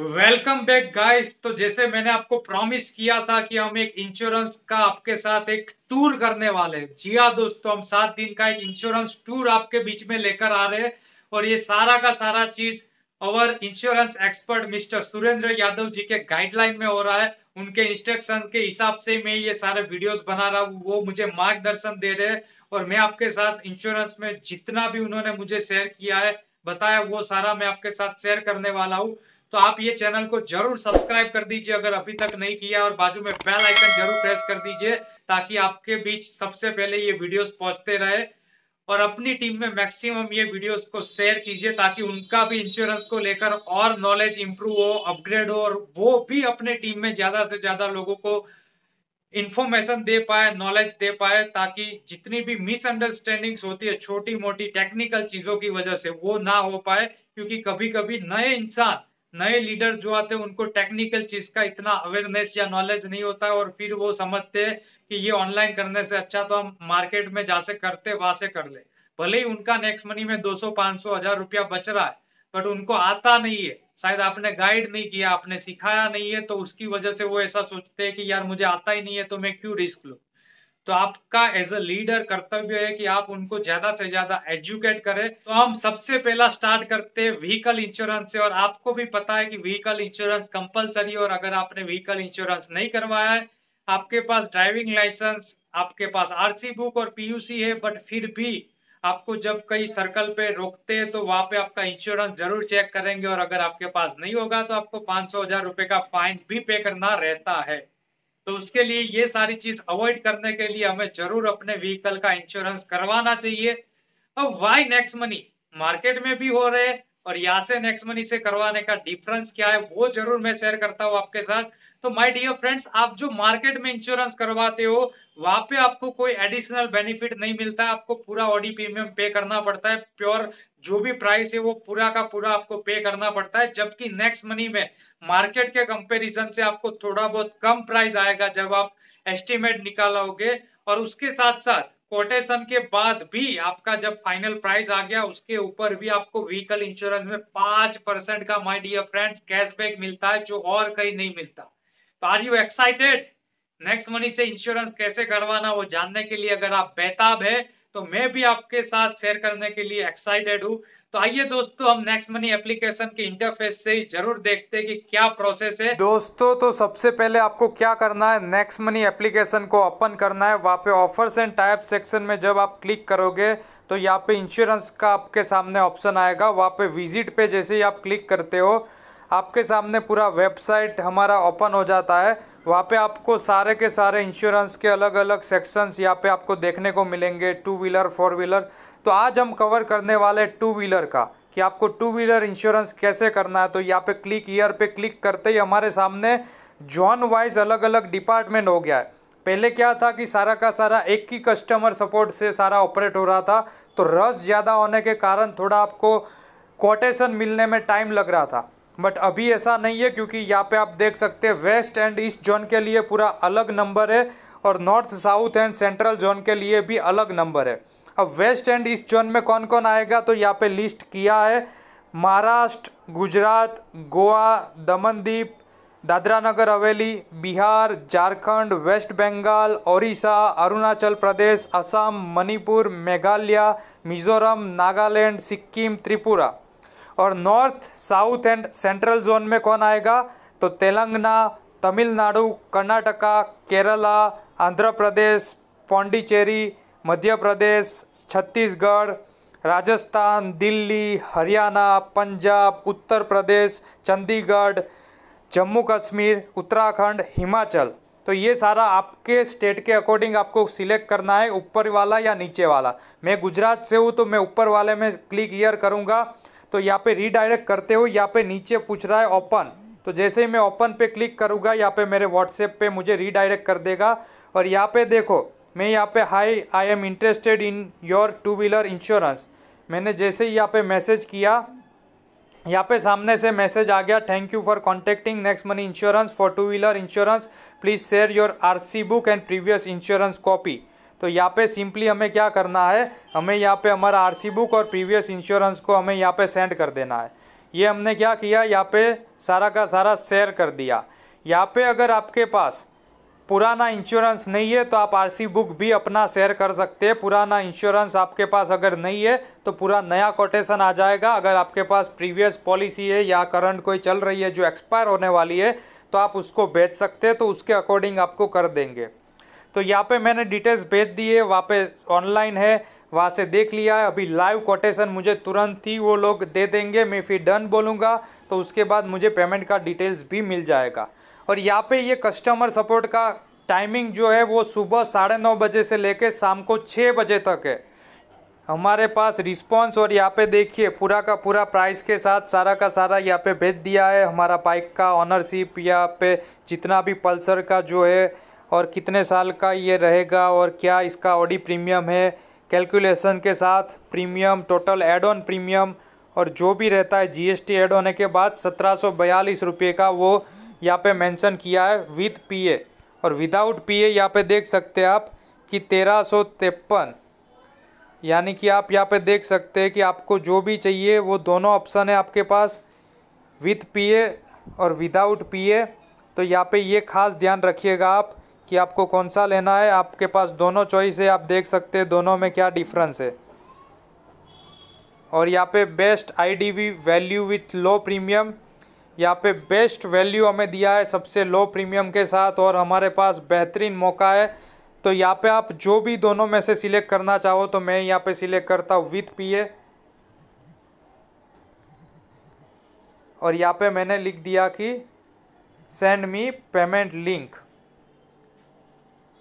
welcome back guys तो जैसे मैंने आपको प्रॉमिस किया था कि हम एक इंश्योरेंस का आपके साथ एक टूर करने वाले हैं जी हाँ दोस्तों हम सात दिन का एक इंश्योरेंस टूर आपके बीच में लेकर आ रहे हैं और ये सारा का सारा चीज और insurance expert mister Surendra Yadav ji के गाइडलाइन में हो रहा है उनके इंस्ट्रक्शन के हिसाब से मैं ये सारे वीडियोस बना रहा हूँ वो मुझे मार्गदर्शन दे रहे हैं और मैं आपके साथ इंश्योरेंस में जितना भी उन्होंने मुझे शेयर किया है बताया वो सारा मैं आपके साथ शेयर करने वाला हूँ तो आप ये चैनल को जरूर सब्सक्राइब कर दीजिए अगर अभी तक नहीं किया और बाजू में बेल आइकन जरूर प्रेस कर दीजिए ताकि आपके बीच सबसे पहले ये वीडियोस पहुंचते रहे और अपनी टीम में मैक्सिमम ये वीडियोस को शेयर कीजिए ताकि उनका भी इंश्योरेंस को लेकर और नॉलेज इंप्रूव हो अपग्रेड हो और वो भी अपने टीम में ज़्यादा से ज़्यादा लोगों को इन्फॉर्मेशन दे पाए नॉलेज दे पाए ताकि जितनी भी मिसअंडरस्टैंडिंग्स होती है छोटी मोटी टेक्निकल चीज़ों की वजह से वो ना हो पाए क्योंकि कभी कभी नए इंसान नए लीडर जो आते हैं उनको टेक्निकल चीज का इतना अवेयरनेस या नॉलेज नहीं होता है और फिर वो समझते हैं कि ये ऑनलाइन करने से अच्छा तो हम मार्केट में जा से करते वहां से कर ले भले ही उनका नेक्स्ट मनी में 200 500 हजार रुपया बच रहा है बट उनको आता नहीं है शायद आपने गाइड नहीं किया आपने सिखाया नहीं है तो उसकी वजह से वो ऐसा सोचते हैं कि यार मुझे आता ही नहीं है तो मैं क्यों रिस्क लू तो आपका एज अ लीडर कर्तव्य है कि आप उनको ज्यादा से ज्यादा एजुकेट करें तो हम सबसे पहला स्टार्ट करते हैं व्हीकल इंश्योरेंस से और आपको भी पता है कि व्हीकल इंश्योरेंस कंपलसरी और अगर आपने व्हीकल इंश्योरेंस नहीं करवाया है आपके पास ड्राइविंग लाइसेंस आपके पास आरसी बुक और पीयूसी है बट फिर भी आपको जब कई सर्कल पे रोकते हैं तो वहां पे आपका इंश्योरेंस जरूर चेक करेंगे और अगर आपके पास नहीं होगा तो आपको पांच सौ हजार रुपए का फाइन भी पे करना रहता है तो उसके लिए ये सारी चीज अवॉइड करने के लिए हमें जरूर अपने व्हीकल का इंश्योरेंस करवाना चाहिए और वाई नेक्स्ट मनी मार्केट में भी हो रहे और यहाँ से नेक्स्ट मनी से करवाने का डिफरेंस क्या है वो जरूर मैं शेयर करता हूँ आपके साथ तो माय डियर फ्रेंड्स आप जो मार्केट में इंश्योरेंस करवाते हो वहां पे आपको कोई एडिशनल बेनिफिट नहीं मिलता आपको पूरा ऑडी प्रीमियम पे करना पड़ता है प्योर जो भी प्राइस है वो पूरा का पूरा आपको पे करना पड़ता है जबकि नेक्स्ट मनी में मार्केट के कंपेरिजन से आपको थोड़ा बहुत कम प्राइस आएगा जब आप एस्टिमेट निकालोगे और उसके साथ साथ कोटेशन के बाद भी आपका जब फाइनल प्राइस आ गया उसके ऊपर भी आपको व्हीकल इंश्योरेंस में पांच परसेंट का माय डियर फ्रेंड्स कैशबैक मिलता है जो और कहीं नहीं मिलता तो are you excited Next Money से इंश्योरेंस कैसे करवाना वो जानने के लिए अगर आप बेताब है तो मैं भी आपके साथ शेयर करने के लिए एक्साइटेड हूँ तो आइए दोस्तों हम नेक्स्ट मनी एप्लीकेशन के इंटरफेस से जरूर देखते हैं कि क्या प्रोसेस है दोस्तों तो सबसे पहले आपको क्या करना है नेक्स्ट मनी एप्लीकेशन को ओपन करना है वहाँ पे ऑफर्स एंड टाइप सेक्शन में जब आप क्लिक करोगे तो यहाँ पे इंश्योरेंस का आपके सामने ऑप्शन आएगा वहाँ पे विजिट पे जैसे ही आप क्लिक करते हो आपके सामने पूरा वेबसाइट हमारा ओपन हो जाता है वहाँ पे आपको सारे के सारे इंश्योरेंस के अलग अलग सेक्शंस यहाँ पे आपको देखने को मिलेंगे टू व्हीलर फोर व्हीलर तो आज हम कवर करने वाले टू व्हीलर का कि आपको टू व्हीलर इंश्योरेंस कैसे करना है तो यहाँ पे क्लिक ईयर पे क्लिक करते ही हमारे सामने जॉन वाइज अलग अलग डिपार्टमेंट हो गया है पहले क्या था कि सारा का सारा एक ही कस्टमर सपोर्ट से सारा ऑपरेट हो रहा था तो रस ज़्यादा होने के कारण थोड़ा आपको कोटेशन मिलने में टाइम लग रहा था बट अभी ऐसा नहीं है क्योंकि यहाँ पे आप देख सकते हैं वेस्ट एंड ईस्ट जोन के लिए पूरा अलग नंबर है और north south and central zone के लिए भी अलग नंबर है अब वेस्ट एंड ईस्ट जोन में कौन कौन आएगा तो यहाँ पे लिस्ट किया है महाराष्ट्र गुजरात गोवा दमनदीप दादरा नगर हवेली बिहार झारखंड वेस्ट बंगाल ओडिशा अरुणाचल प्रदेश असम मणिपुर मेघालय मिजोरम नागालैंड सिक्किम त्रिपुरा और north south and central zone में कौन आएगा तो तेलंगाना तमिलनाडु कर्नाटका केरला आंध्र प्रदेश पौंडीचेरी मध्य प्रदेश छत्तीसगढ़ राजस्थान दिल्ली हरियाणा पंजाब उत्तर प्रदेश चंडीगढ़ जम्मू कश्मीर उत्तराखंड हिमाचल तो ये सारा आपके स्टेट के अकॉर्डिंग आपको सिलेक्ट करना है ऊपर वाला या नीचे वाला मैं गुजरात से हूँ तो मैं ऊपर वाले में क्लिक ईयर करूँगा तो यहाँ पे रीडायरेक्ट करते हो यहाँ पे नीचे पूछ रहा है ओपन तो जैसे ही मैं ओपन पे क्लिक करूँगा यहाँ पे मेरे व्हाट्सएप पे मुझे रीडायरेक्ट कर देगा और यहाँ पे देखो मैं यहाँ पे hi I am interested in your two wheeler insurance मैंने जैसे ही यहाँ पे मैसेज किया यहाँ पे सामने से मैसेज आ गया thank you for contacting Next Money insurance for two wheeler insurance please share your R book and previous insurance copy तो यहाँ पे सिंपली हमें क्या करना है हमें यहाँ पे हमारा आरसी बुक और प्रीवियस इंश्योरेंस को हमें यहाँ पे सेंड कर देना है ये हमने क्या किया यहाँ पे सारा का सारा शेयर कर दिया यहाँ पे अगर आपके पास पुराना इंश्योरेंस नहीं है तो आप आर बुक भी अपना शेयर कर सकते हैं पुराना इंश्योरेंस आपके पास अगर नहीं है तो पूरा नया कोटेशन आ जाएगा अगर आपके पास प्रीवियस पॉलिसी है या करंट कोई चल रही है जो एक्सपायर होने वाली है तो आप उसको बेच सकते हैं तो उसके अकॉर्डिंग आपको कर देंगे तो यहाँ पे मैंने डिटेल्स भेज दिए वहाँ पे ऑनलाइन है वहाँ से देख लिया है अभी लाइव कोटेशन मुझे तुरंत ही वो लोग दे देंगे मैं फिर डन बोलूँगा तो उसके बाद मुझे पेमेंट का डिटेल्स भी मिल जाएगा और यहाँ पे ये कस्टमर सपोर्ट का टाइमिंग जो है वो सुबह साढ़े नौ बजे से लेकर शाम को छः बजे तक है हमारे पास रिस्पांस और यहाँ पे देखिए पूरा का पूरा प्राइस के साथ सारा का सारा यहाँ पे भेज दिया है हमारा बाइक का ऑनरशिप यहाँ पे जितना भी पल्सर का जो है और कितने साल का ये रहेगा और क्या इसका ऑडी प्रीमियम है कैलकुलेशन के साथ premium total add on premium और जो भी रहता है जीएसटी ऐड होने के बाद सत्रह रुपये का वो यहाँ पे मेंशन किया है विद पीए और विदाउट पीए यहाँ पर देख सकते हैं आप कि तेरह यानी कि आप यहाँ पे देख सकते हैं कि आपको जो भी चाहिए वो दोनों ऑप्शन है आपके पास विथ पीए और विदाउट पीए तो यहाँ पे ये खास ध्यान रखिएगा आप कि आपको कौन सा लेना है आपके पास दोनों चॉइस है आप देख सकते हैं दोनों में क्या डिफरेंस है और यहाँ पे best IDV value with low premium यहाँ पे बेस्ट वैल्यू हमें दिया है सबसे लो प्रीमियम के साथ और हमारे पास बेहतरीन मौका है तो यहाँ पे आप जो भी दोनों में से सिलेक्ट करना चाहो तो मैं यहाँ पे सिलेक्ट करता हूँ विथ पीए और यहाँ पे मैंने लिख दिया कि सेंड मी पेमेंट लिंक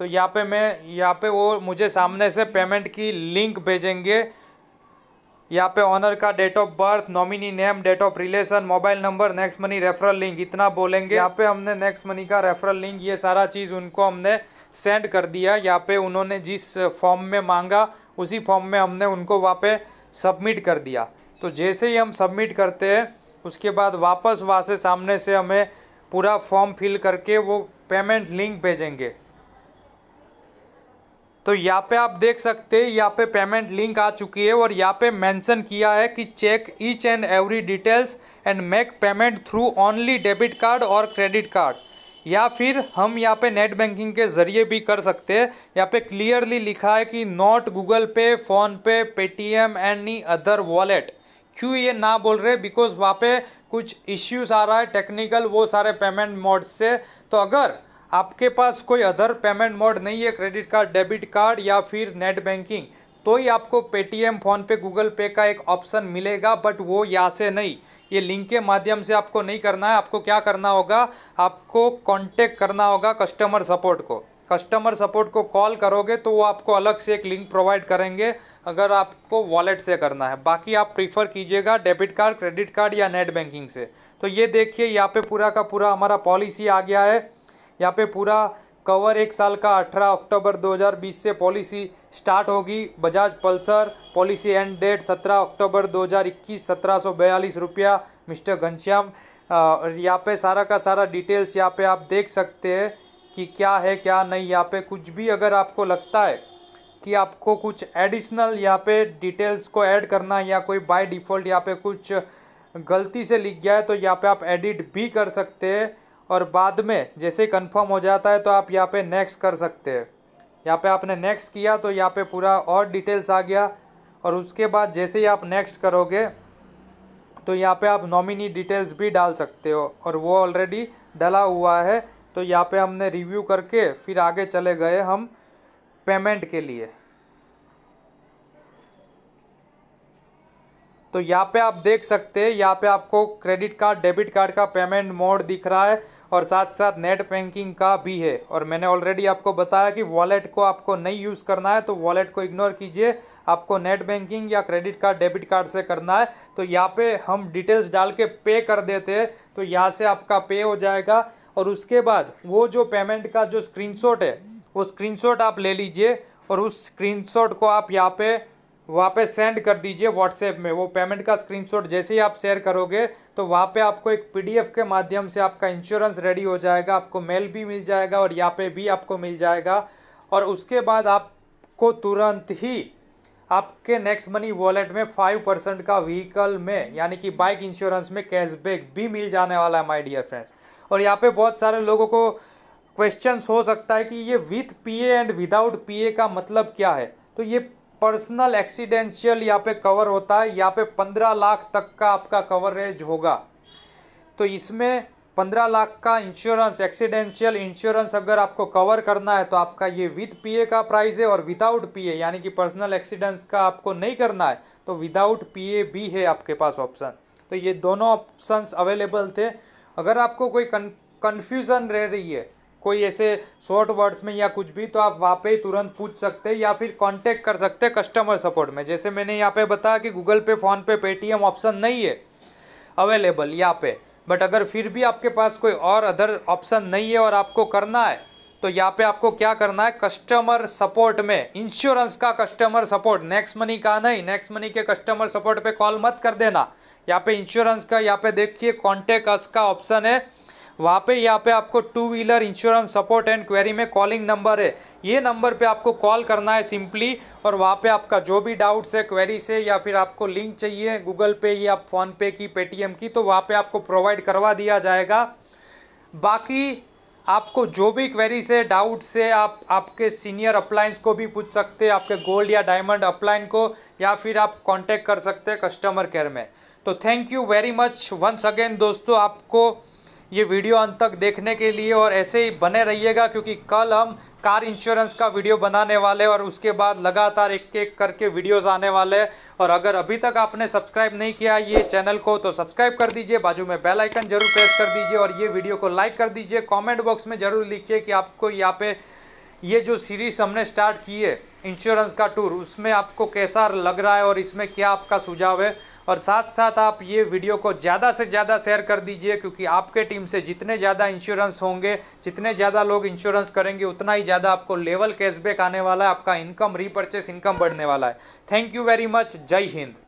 तो यहाँ पे मैं यहाँ पे वो मुझे सामने से पेमेंट की लिंक भेजेंगे यहाँ पे ऑनर का date of birth nominee name date of relation mobile number Next Money referral link इतना बोलेंगे यहाँ पे हमने नेक्स्ट मनी का रेफरल लिंक ये सारा चीज़ उनको हमने सेंड कर दिया यहाँ पे उन्होंने जिस फॉर्म में मांगा उसी फॉर्म में हमने उनको वहाँ पे सबमिट कर दिया तो जैसे ही हम सबमिट करते हैं उसके बाद वापस वहाँ से सामने से हमें पूरा फॉर्म फिल करके वो पेमेंट लिंक भेजेंगे तो यहाँ पे आप देख सकते हैं यहाँ पे पेमेंट लिंक आ चुकी है और यहाँ पे मेंशन किया है कि check each and every details and make payment through only debit card और क्रेडिट कार्ड या फिर हम यहाँ पे नेट बैंकिंग के ज़रिए भी कर सकते हैं यहाँ पे क्लियरली लिखा है कि not Google Pay PhonePe Paytm and other wallet क्यों ये ना बोल रहे बिकॉज वहाँ पे कुछ इश्यूज आ रहा है टेक्निकल वो सारे पेमेंट मोड से तो अगर आपके पास कोई अदर पेमेंट मोड नहीं है क्रेडिट कार्ड डेबिट कार्ड या फिर नेट बैंकिंग तो ही आपको पेटीएम फ़ोनपे गूगल पे का एक ऑप्शन मिलेगा बट वो यहाँ से नहीं ये लिंक के माध्यम से आपको नहीं करना है आपको क्या करना होगा आपको कांटेक्ट करना होगा कस्टमर सपोर्ट को कस्टमर सपोर्ट को कॉल करोगे तो वो आपको अलग से एक लिंक प्रोवाइड करेंगे अगर आपको वॉलेट से करना है बाकी आप प्रीफर कीजिएगा डेबिट कार्ड क्रेडिट कार्ड या नेट बैंकिंग से तो ये देखिए यहाँ पे पूरा का पूरा हमारा पॉलिसी आ गया है यहाँ पे पूरा कवर एक साल का 18 अक्टूबर 2020 से पॉलिसी स्टार्ट होगी Bajaj Pulsar policy end date 17 अक्टूबर 2021 सत्रह रुपया मिस्टर घनश्याम और यहाँ पे सारा का सारा डिटेल्स यहाँ पे आप देख सकते हैं कि क्या है क्या नहीं यहाँ पे कुछ भी अगर आपको लगता है कि आपको कुछ एडिशनल यहाँ पे डिटेल्स को ऐड करना या कोई बाय डिफ़ॉल्ट यहाँ पे कुछ गलती से लिख गया है तो यहाँ पे आप एडिट भी कर सकते हैं और बाद में जैसे कंफर्म हो जाता है तो आप यहाँ पे नेक्स्ट कर सकते हैं यहाँ पे आपने नेक्स्ट किया तो यहाँ पे पूरा और डिटेल्स आ गया और उसके बाद जैसे ही आप नेक्स्ट करोगे तो यहाँ पे आप नॉमिनी डिटेल्स भी डाल सकते हो और वो ऑलरेडी डला हुआ है तो यहाँ पे हमने रिव्यू करके फिर आगे चले गए हम पेमेंट के लिए तो यहाँ पे आप देख सकते हैं यहाँ पे आपको क्रेडिट कार्ड डेबिट कार्ड का पेमेंट मोड दिख रहा है और साथ साथ नेट बैंकिंग का भी है और मैंने ऑलरेडी आपको बताया कि वॉलेट को आपको नहीं यूज़ करना है तो वॉलेट को इग्नोर कीजिए आपको नेट बैंकिंग या क्रेडिट कार्ड डेबिट कार्ड से करना है तो यहाँ पे हम डिटेल्स डाल के पे कर देते हैं तो यहाँ से आपका पे हो जाएगा और उसके बाद वो जो पेमेंट का जो स्क्रीनशॉट है वो स्क्रीनशॉट आप ले लीजिए और उस स्क्रीनशॉट को आप यहाँ पे वापस सेंड कर दीजिए व्हाट्सएप में वो पेमेंट का स्क्रीनशॉट जैसे ही आप शेयर करोगे तो वहाँ पे आपको एक पीडीएफ के माध्यम से आपका इंश्योरेंस रेडी हो जाएगा आपको मेल भी मिल जाएगा और यहाँ पे भी आपको मिल जाएगा और उसके बाद आपको तुरंत ही आपके नेक्स्ट मनी वॉलेट में फाइव परसेंट का व्हीकल में यानी कि बाइक इंश्योरेंस में कैशबैक भी मिल जाने वाला है माई डियर फ्रेंड्स और यहाँ पर बहुत सारे लोगों को क्वेश्चन हो सकता है कि ये with P and without P का मतलब क्या है तो ये पर्सनल एक्सीडेंशियल यहाँ पे कवर होता है यहाँ पे पंद्रह लाख तक का आपका कवरेज होगा तो इसमें पंद्रह लाख का इंश्योरेंस एक्सीडेंशियल इंश्योरेंस अगर आपको कवर करना है तो आपका ये विद पीए का प्राइस है और विदाउट पीए यानी कि पर्सनल एक्सीडेंस का आपको नहीं करना है तो विदाउट पीए भी है आपके पास ऑप्शन तो ये दोनों ऑप्शंस अवेलेबल थे अगर आपको कोई कन्फ्यूज़न रह रही है कोई ऐसे शॉर्ट वर्ड्स में या कुछ भी तो आप वहाँ पे तुरंत पूछ सकते हैं या फिर कांटेक्ट कर सकते हैं कस्टमर सपोर्ट में जैसे मैंने यहाँ पे बताया कि Google Pay PhonePe Paytm option नहीं है अवेलेबल यहाँ पे बट अगर फिर भी आपके पास कोई और अदर ऑप्शन नहीं है और आपको करना है तो यहाँ पे आपको क्या करना है कस्टमर सपोर्ट में इंश्योरेंस का कस्टमर सपोर्ट नेक्स्ट मनी का नहीं नेक्स्ट मनी के कस्टमर सपोर्ट पे कॉल मत कर देना यहाँ पे इंश्योरेंस का यहाँ पे देखिए कॉन्टेक्ट अस का ऑप्शन है वहाँ पे यहाँ पे आपको two wheeler insurance support and query में कॉलिंग नंबर है ये नंबर पे आपको कॉल करना है सिंपली और वहाँ पे आपका जो भी डाउट्स है क्वेरी से या फिर आपको लिंक चाहिए गूगल पे या फ़ोनपे की पेटीएम की तो वहाँ पर आपको प्रोवाइड करवा दिया जाएगा बाकी आपको जो भी क्वेरी से डाउट से आप आपके सीनियर अप्लाइंस को भी पूछ सकते हैं आपके गोल्ड या डायमंड अप्लाइन को या फिर आप कांटेक्ट कर सकते हैं कस्टमर केयर में तो thank you very much once again दोस्तों आपको ये वीडियो अंत तक देखने के लिए और ऐसे ही बने रहिएगा क्योंकि कल हम कार इंश्योरेंस का वीडियो बनाने वाले और उसके बाद लगातार एक एक करके वीडियोस आने वाले हैं और अगर अभी तक आपने सब्सक्राइब नहीं किया ये चैनल को तो सब्सक्राइब कर दीजिए बाजू में बेल आइकन जरूर प्रेस कर दीजिए और ये वीडियो को लाइक कर दीजिए कमेंट बॉक्स में ज़रूर लिखिए कि आपको यहाँ पे ये जो सीरीज़ हमने स्टार्ट की है इंश्योरेंस का टूर उसमें आपको कैसा लग रहा है और इसमें क्या आपका सुझाव है और साथ साथ आप ये वीडियो को ज़्यादा से ज़्यादा शेयर कर दीजिए क्योंकि आपके टीम से जितने ज़्यादा इंश्योरेंस होंगे जितने ज़्यादा लोग इंश्योरेंस करेंगे उतना ही ज़्यादा आपको लेवल कैशबैक आने वाला है आपका इनकम रीपर्चेस इनकम बढ़ने वाला है थैंक यू वेरी मच जय हिंद